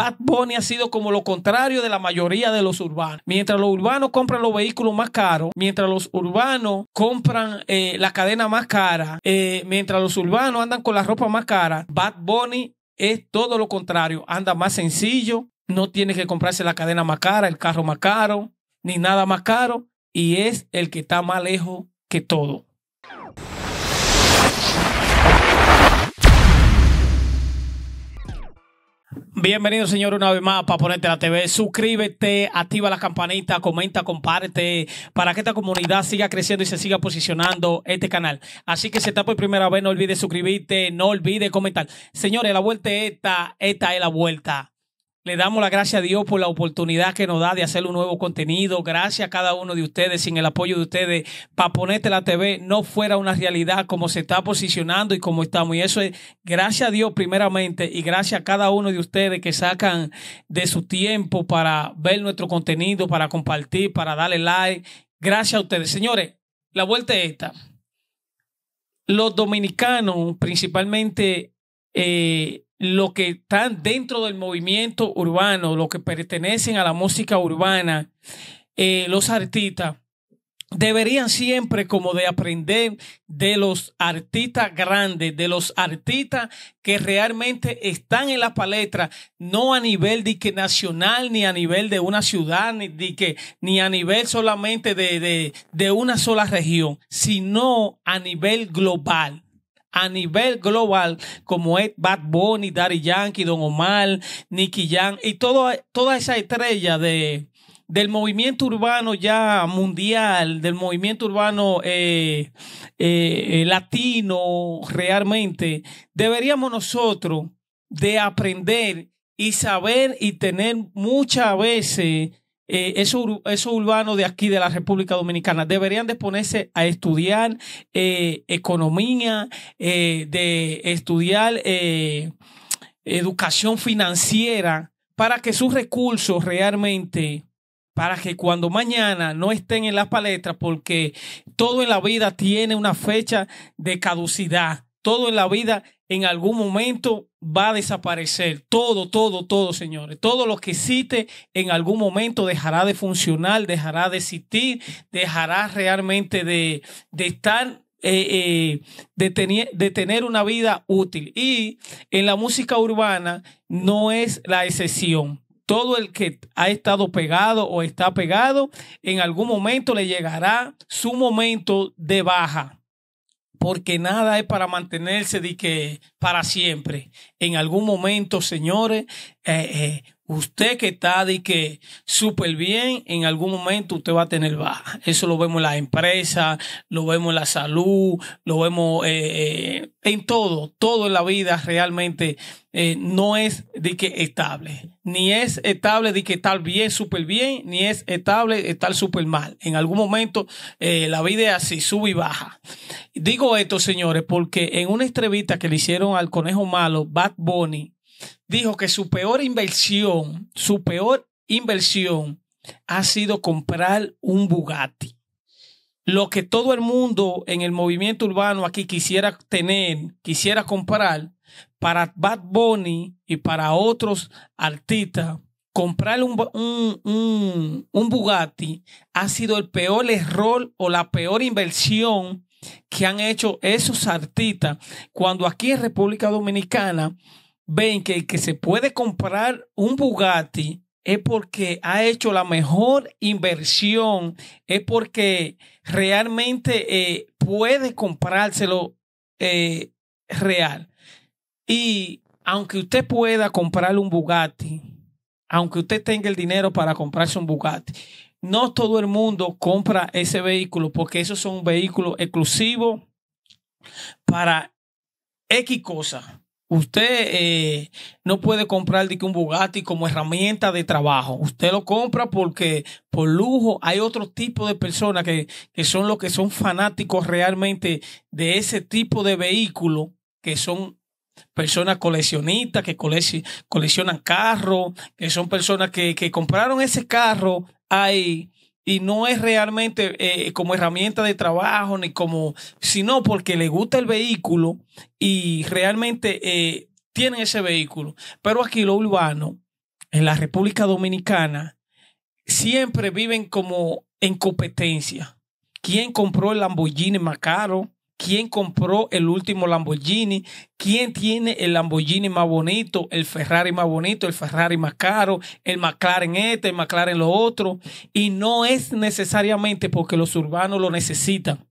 Bad Bunny ha sido como lo contrario de la mayoría de los urbanos. Mientras los urbanos compran los vehículos más caros, mientras los urbanos compran eh, la cadena más cara, eh, mientras los urbanos andan con la ropa más cara, Bad Bunny es todo lo contrario. Anda más sencillo, no tiene que comprarse la cadena más cara, el carro más caro, ni nada más caro, y es el que está más lejos que todo. Bienvenido, señor, una vez más para Ponerte la TV. Suscríbete, activa la campanita, comenta, comparte para que esta comunidad siga creciendo y se siga posicionando este canal. Así que si está por primera vez, no olvides suscribirte, no olvides comentar. Señores, la vuelta esta, esta es la vuelta. Le damos la gracia a Dios por la oportunidad que nos da de hacer un nuevo contenido. Gracias a cada uno de ustedes. Sin el apoyo de ustedes, para ponerte la TV no fuera una realidad como se está posicionando y como estamos. Y eso es gracias a Dios primeramente y gracias a cada uno de ustedes que sacan de su tiempo para ver nuestro contenido, para compartir, para darle like. Gracias a ustedes. Señores, la vuelta es esta. Los dominicanos, principalmente eh, lo que están dentro del movimiento urbano, lo que pertenecen a la música urbana, eh, los artistas, deberían siempre como de aprender de los artistas grandes, de los artistas que realmente están en la palestra, no a nivel de que nacional, ni a nivel de una ciudad, ni, ni a nivel solamente de una sola región, sino a nivel global a nivel global como es Bad Bunny, Daddy Yankee, Don Omar, Nicky Jam y toda esa estrella de, del movimiento urbano ya mundial, del movimiento urbano eh, eh, latino realmente, deberíamos nosotros de aprender y saber y tener muchas veces eh, esos, urbanos de aquí, de la República Dominicana, deberían de ponerse a estudiar eh, economía, eh, de estudiar educación financiera para que sus recursos realmente para que cuando mañana no estén en las palestras porque todo en la vida tiene una fecha de caducidad todo en la vida en algún momento va a desaparecer. Todo, todo, todo, señores. Todo lo que existe en algún momento dejará de funcionar, dejará de existir, dejará realmente de, estar, eh, eh, de, de tener una vida útil. Y en la música urbana no es la excepción todo el que ha estado pegado o está pegado, en algún momento le llegará su momento de baja porque nada es para mantenerse de que para siempre. En algún momento, señores, eh, eh, Usted que está de que súper bien, en algún momento usted va a tener baja. Eso lo vemos en las empresas, lo vemos en la salud, lo vemos eh, eh, en todo. Todo en la vida realmente eh, no es de que estable. Ni es estable de que estar bien, súper bien, ni es estable estar súper mal. En algún momento la vida es así, sube y baja. Digo esto, señores, porque en una entrevista que le hicieron al conejo malo, Bad Bunny, dijo que su peor inversión, su peor inversión ha sido comprar un Bugatti. Lo que todo el mundo en el movimiento urbano aquí quisiera tener, quisiera comprar, para Bad Bunny y para otros artistas, comprar un, un, un, un Bugatti ha sido el peor error o la peor inversión que han hecho esos artistas cuando aquí en República Dominicana ven que el que se puede comprar un Bugatti es porque ha hecho la mejor inversión, es porque realmente eh, puede comprárselo eh, real. Y aunque usted pueda comprar un Bugatti, aunque usted tenga el dinero para comprarse un Bugatti, no todo el mundo compra ese vehículo porque esos son vehículos exclusivo para X cosa. Usted eh, no puede comprar de un Bugatti como herramienta de trabajo. Usted lo compra porque por lujo hay otro tipo de personas que, que son los que son fanáticos realmente de ese tipo de vehículo, que son personas coleccionistas, que coleccionan carros, que son personas que, compraron ese carro hay y no es realmente eh, como herramienta de trabajo, ni como, sino porque le gusta el vehículo y realmente eh, tienen ese vehículo. Pero aquí lo urbano, en la República Dominicana, siempre viven como en competencia. ¿Quién compró el Lamborghini más caro? quién compró el último Lamborghini, quién tiene el Lamborghini más bonito, el Ferrari más bonito, el Ferrari más caro, el McLaren este, el McLaren lo otro. Y no es necesariamente porque los urbanos lo necesitan,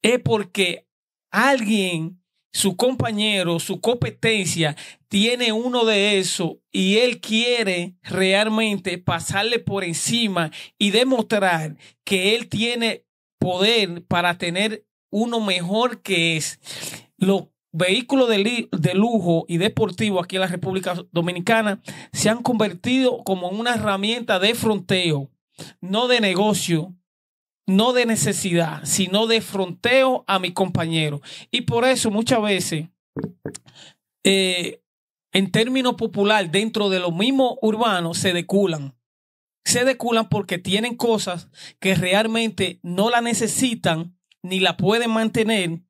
es porque alguien, su compañero, su competencia, tiene uno de esos y él quiere realmente pasarle por encima y demostrar que él tiene poder para tener uno mejor que es los vehículos de, lujo y deportivo aquí en la República Dominicana se han convertido como una herramienta de fronteo, no de negocio, no de necesidad, sino de fronteo a mi compañero. Y por eso muchas veces, eh, en términos popular, dentro de lo mismo urbano se deculan. Se deculan porque tienen cosas que realmente no la necesitan ni la pueden mantener,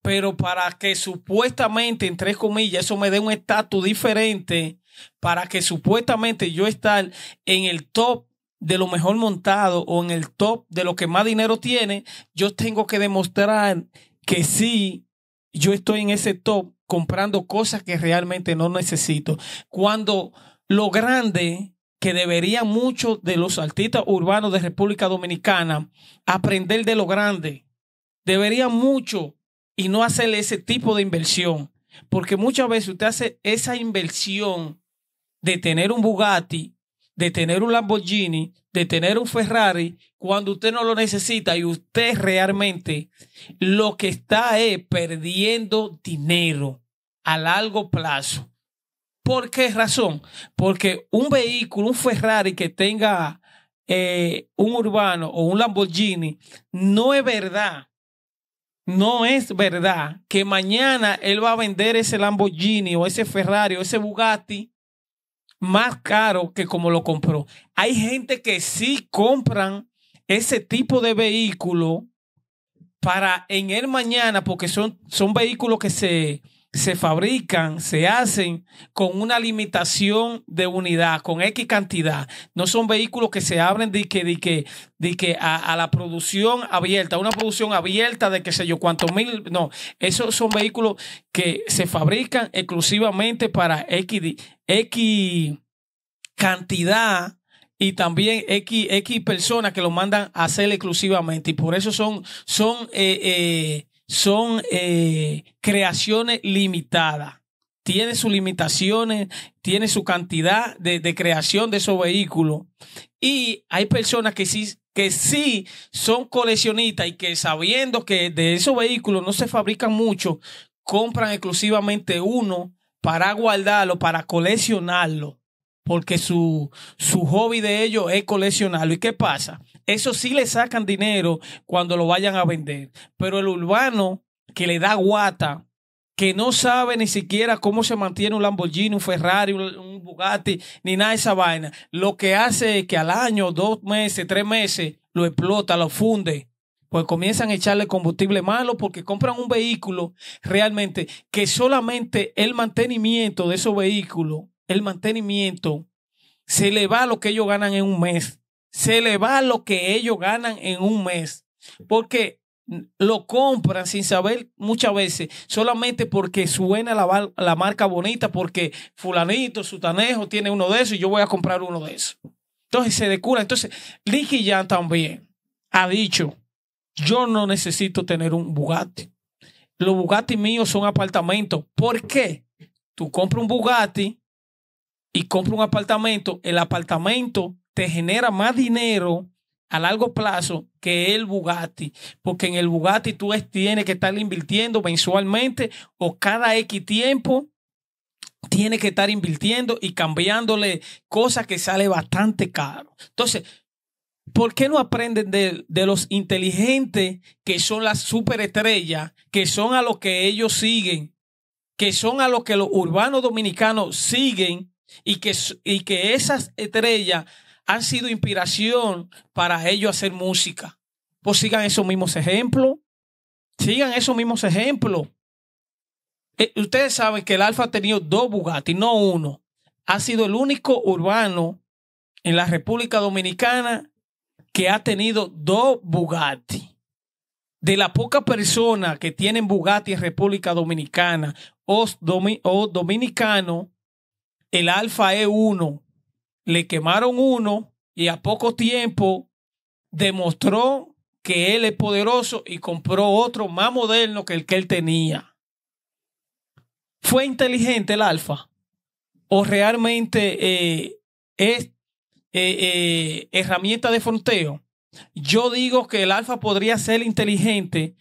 pero para que supuestamente, entre comillas, eso me dé un estatus diferente, para que supuestamente yo estar en el top de lo mejor montado o en el top de lo que más dinero tiene, yo tengo que demostrar que sí, yo estoy en ese top comprando cosas que realmente no necesito. Cuando lo grande que deberían muchos de los artistas urbanos de República Dominicana aprender de lo grande debería mucho y no hacerle ese tipo de inversión. Porque muchas veces usted hace esa inversión de tener un Bugatti, de tener un Lamborghini, de tener un Ferrari, cuando usted no lo necesita y usted realmente lo que está es perdiendo dinero a largo plazo. ¿Por qué razón? Porque un vehículo, un Ferrari que tenga eh, un urbano o un Lamborghini, no es verdad no es verdad que mañana él va a vender ese Lamborghini o ese Ferrari o ese Bugatti más caro que como lo compró. Hay gente que sí compran ese tipo de vehículo para en el mañana, porque son, son vehículos que se, se fabrican, se hacen con una limitación de unidad, con X cantidad. No son vehículos que se abren de que, de que, de que a, la producción abierta, una producción abierta de qué sé yo, cuántos mil. No, esos son vehículos que se fabrican exclusivamente para X, X cantidad y también X, X personas que lo mandan a hacer exclusivamente. Y por eso son, son eh, eh son eh, creaciones limitadas. Tiene sus limitaciones, tiene su cantidad de, creación de esos vehículos. Y hay personas que sí, que sí son coleccionistas y que sabiendo que de esos vehículos no se fabrican mucho, compran exclusivamente uno para guardarlo, para coleccionarlo porque su, su hobby de ellos es coleccionarlo. ¿Y qué pasa? Eso sí le sacan dinero cuando lo vayan a vender, pero el urbano que le da guata, que no sabe ni siquiera cómo se mantiene un Lamborghini, un Ferrari, un, un Bugatti, ni nada de esa vaina, lo que hace es que al año, dos meses, tres meses, lo explota, lo funde pues comienzan a echarle combustible malo porque compran un vehículo realmente que solamente el mantenimiento de esos vehículos el mantenimiento, se le va lo que ellos ganan en un mes, se le va lo que ellos ganan en un mes, porque lo compran sin saber muchas veces, solamente porque suena la, marca bonita, porque fulanito, sutanejo tiene uno de esos y yo voy a comprar uno de esos. Entonces se decura. Entonces, Liji ya también ha dicho, yo no necesito tener un Bugatti. Los Bugatti míos son apartamentos. ¿Por qué? Tú compras un Bugatti, y compra un apartamento, el apartamento te genera más dinero a largo plazo que el Bugatti, porque en el Bugatti tú tienes que estar invirtiendo mensualmente o cada X tiempo tienes que estar invirtiendo y cambiándole cosas que sale bastante caro. Entonces, ¿por qué no aprenden de, de los inteligentes que son las superestrellas, que son a los que ellos siguen, que son a los que los urbanos dominicanos siguen? y que, y que esas estrellas han sido inspiración para ellos hacer música. Pues sigan esos mismos ejemplos. Sigan esos mismos ejemplos. Eh, ustedes saben que el Alfa ha tenido dos Bugatti, no uno. Ha sido el único urbano en la República Dominicana que ha tenido dos Bugatti. De la poca persona que tienen Bugatti en República Dominicana o, Dominicano o Dominicano el Alfa E1. Le quemaron uno y a poco tiempo demostró que él es poderoso y compró otro más moderno que el que él tenía. ¿Fue inteligente el Alfa? ¿O realmente eh, es eh, eh, herramienta de fronteo? Yo digo que el Alfa podría ser inteligente,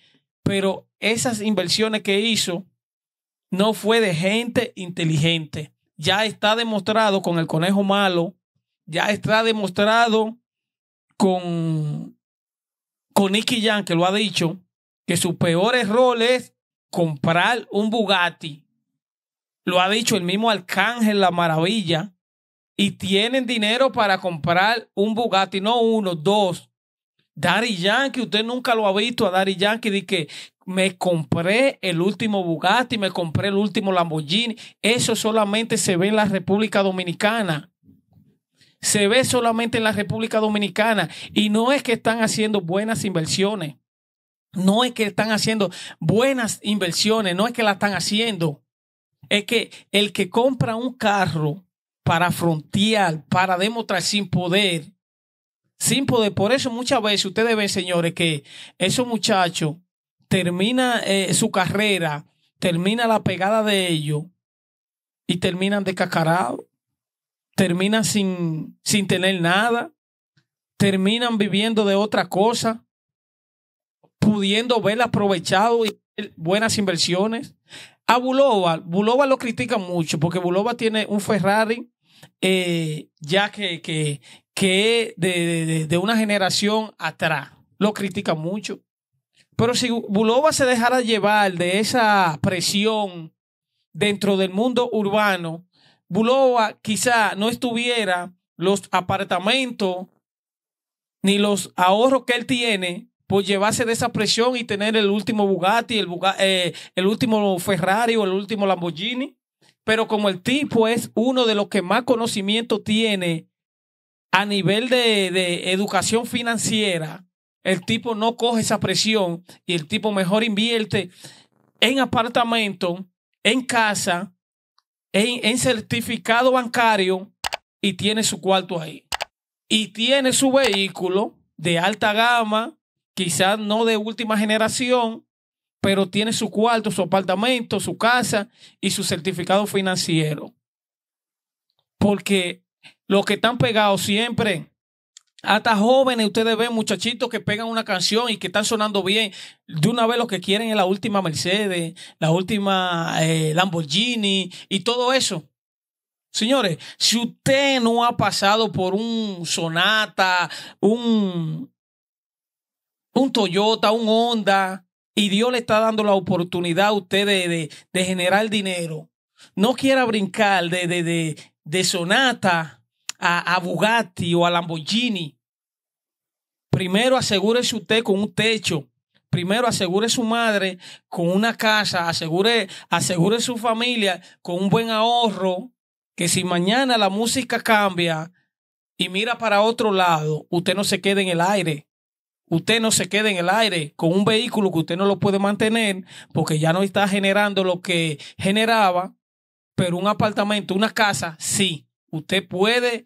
pero esas inversiones que hizo no fue de gente inteligente ya está demostrado con el conejo malo, ya está demostrado con, con Nicky que lo ha dicho, que su peor error es comprar un Bugatti. Lo ha dicho el mismo Arcángel La Maravilla. Y tienen dinero para comprar un Bugatti, no uno, dos. Daddy Yankee, usted nunca lo ha visto a Daddy Yankee de que me compré el último Bugatti, me compré el último Lamborghini. Eso solamente se ve en la República Dominicana. Se ve solamente en la República Dominicana. Y no es que están haciendo buenas inversiones. No es que están haciendo buenas inversiones. No es que la están haciendo. Es que el que compra un carro para frontear, para demostrar sin poder, sin poder. Por eso muchas veces ustedes ven, señores, que esos muchachos termina eh, su carrera, termina la pegada de ellos y terminan descascarados, terminan sin, sin tener nada, terminan viviendo de otra cosa, pudiendo ver aprovechado y buenas inversiones. A Bulova, Bulova lo critica mucho porque Bulova tiene un Ferrari eh, ya que, que, de, de, una generación atrás. Lo critica mucho. Pero si Bulova se dejara llevar de esa presión dentro del mundo urbano, Bulova quizá no estuviera los apartamentos ni los ahorros que él tiene por llevarse de esa presión y tener el último Bugatti, el, eh, último Ferrari o el último Lamborghini. Pero como el tipo es uno de los que más conocimiento tiene a nivel de educación financiera, el tipo no coge esa presión y el tipo mejor invierte en apartamento, en casa, en, certificado bancario y tiene su cuarto ahí. Y tiene su vehículo de alta gama, quizás no de última generación, pero tiene su cuarto, su apartamento, su casa y su certificado financiero. Porque los que están pegados siempre hasta jóvenes, ustedes ven muchachitos que pegan una canción y que están sonando bien. De una vez lo que quieren es la última Mercedes, la última eh, Lamborghini y todo eso. Señores, si usted no ha pasado por un Sonata, un, un Toyota, un Honda, y Dios le está dando la oportunidad a usted de, generar dinero, no quiera brincar de, de Sonata a, Bugatti o a Lamborghini, primero asegúrese usted con un techo. Primero asegure su madre con una casa, asegure, asegure su familia con un buen ahorro, que si mañana la música cambia y mira para otro lado, usted no se quede en el aire. Usted no se quede en el aire con un vehículo que usted no lo puede mantener porque ya no está generando lo que generaba, pero un apartamento, una casa, sí. Usted puede,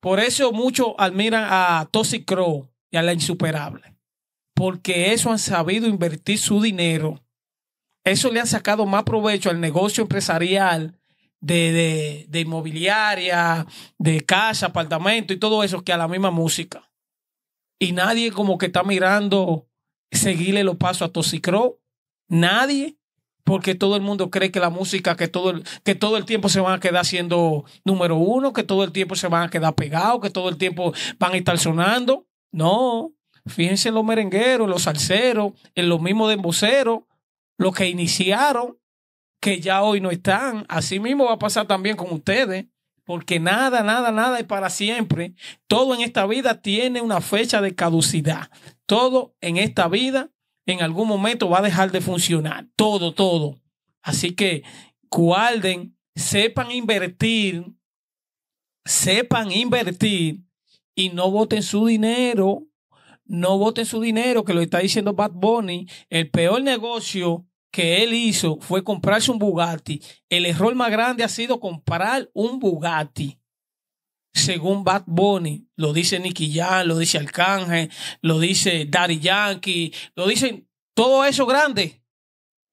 por, eso muchos admiran a Tosi Crow y a la insuperable, porque eso han sabido invertir su dinero. Eso le han sacado más provecho al negocio empresarial de, de, inmobiliaria, de casa, apartamento y todo eso que a la misma música. Y nadie como que está mirando seguirle los pasos a Crow, Nadie porque todo el mundo cree que la música, que todo el, que todo el tiempo se van a quedar siendo número uno, que todo el tiempo se van a quedar pegados, que todo el tiempo van a estar sonando. No, fíjense en los merengueros, en los salseros, en los mismos demboceros, los que iniciaron, que ya hoy no están. Así mismo va a pasar también con ustedes porque nada, nada, nada es para siempre. Todo en esta vida tiene una fecha de caducidad. Todo en esta vida en algún momento va a dejar de funcionar. Todo, todo. Así que guarden, sepan invertir, sepan invertir y no voten su dinero. No voten su dinero, que lo está diciendo Bad Bunny. El peor negocio que él hizo fue comprarse un Bugatti. El error más grande ha sido comprar un Bugatti según Bad Bunny, lo dice Nicky Jam, lo dice Arcángel, lo dice Daddy Yankee, lo dicen todo eso grande.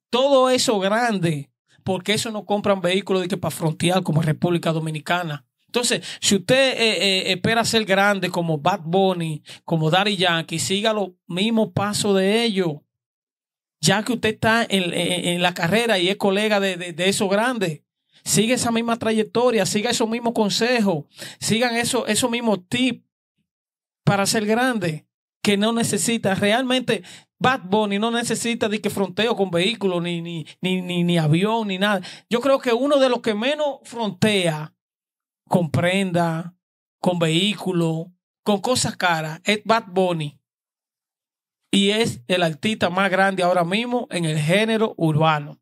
Todo eso grande. Porque eso no compran vehículos de que para frontear como República Dominicana. Entonces, si usted eh, eh, espera ser grande como Bad Bunny, como Daddy Yankee, siga los mismos pasos de ellos. Ya que usted está en, la carrera y es colega de, de, de esos grandes. Sigue esa misma trayectoria, siga esos mismos consejos, sigan esos mismos tips para ser grande, que no necesita realmente Bad Bunny no necesita de que fronteo con vehículo ni, ni, ni, ni, ni avión, ni nada. Yo creo que uno de los que menos frontea con prenda, con vehículo, con cosas caras, es Bad Bunny. Y es el artista más grande ahora mismo en el género urbano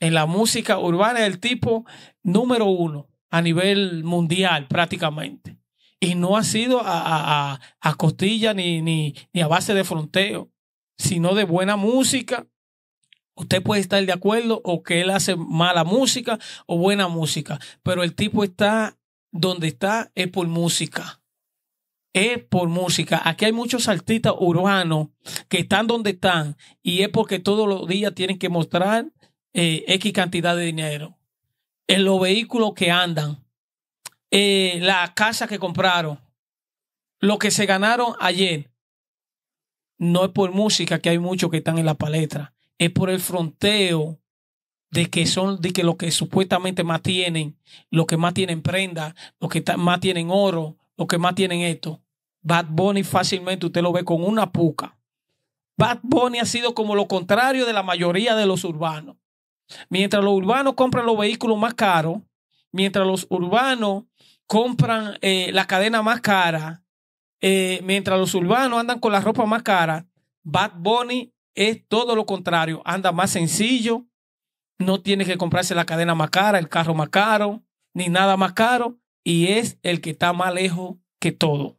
en la música urbana es el tipo número uno a nivel mundial prácticamente. Y no ha sido a, a, costilla ni, ni, ni a base de fronteo, sino de buena música. Usted puede estar de acuerdo o que él hace mala música o buena música, pero el tipo está donde está es por música. Es por música. Aquí hay muchos artistas urbanos que están donde están y es porque todos los días tienen que mostrar eh, X cantidad de dinero, en los vehículos que andan, eh, la casa que compraron, lo que se ganaron ayer, no es por música que hay muchos que están en la palestra, es por el fronteo de que son de que lo que supuestamente más tienen, lo que más tienen prenda, lo que más tienen oro, lo que más tienen esto. Bad Bunny fácilmente usted lo ve con una puca. Bad Bunny ha sido como lo contrario de la mayoría de los urbanos. Mientras los urbanos compran los vehículos más caros, mientras los urbanos compran eh, la cadena más cara, eh, mientras los urbanos andan con la ropa más cara, Bad Bunny es todo lo contrario, anda más sencillo, no tiene que comprarse la cadena más cara, el carro más caro, ni nada más caro, y es el que está más lejos que todo.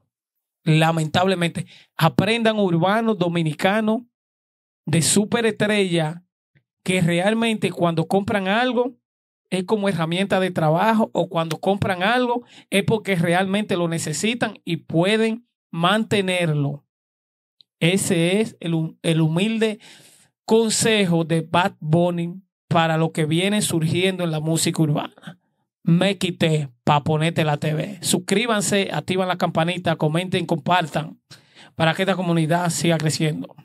Lamentablemente, aprendan urbanos dominicanos de superestrella que realmente cuando compran algo es como herramienta de trabajo o cuando compran algo es porque realmente lo necesitan y pueden mantenerlo. Ese es el, humilde consejo de Bad Bunny para lo que viene surgiendo en la música urbana. Me quité para ponerte la TV. Suscríbanse, activan la campanita, comenten, compartan para que esta comunidad siga creciendo.